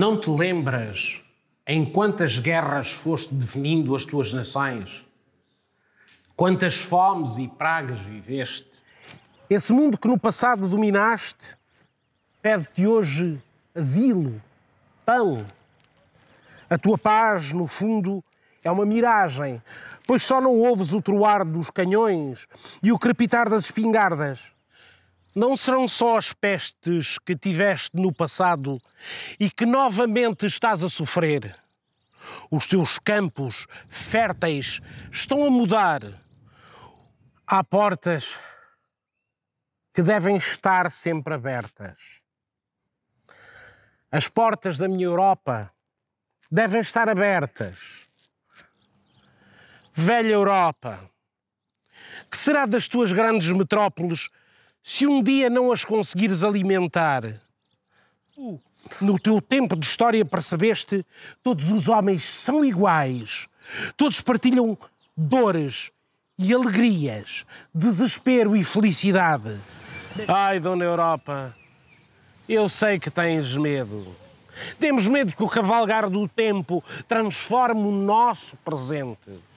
Não te lembras em quantas guerras foste definindo as tuas nações? Quantas fomes e pragas viveste? Esse mundo que no passado dominaste pede-te hoje asilo, pão. A tua paz, no fundo, é uma miragem, pois só não ouves o troar dos canhões e o crepitar das espingardas não serão só as pestes que tiveste no passado e que novamente estás a sofrer. Os teus campos férteis estão a mudar. Há portas que devem estar sempre abertas. As portas da minha Europa devem estar abertas. Velha Europa, que será das tuas grandes metrópoles se um dia não as conseguires alimentar, no teu tempo de história percebeste todos os homens são iguais, todos partilham dores e alegrias, desespero e felicidade. Ai, Dona Europa, eu sei que tens medo. Temos medo que o cavalgar do tempo transforme o nosso presente.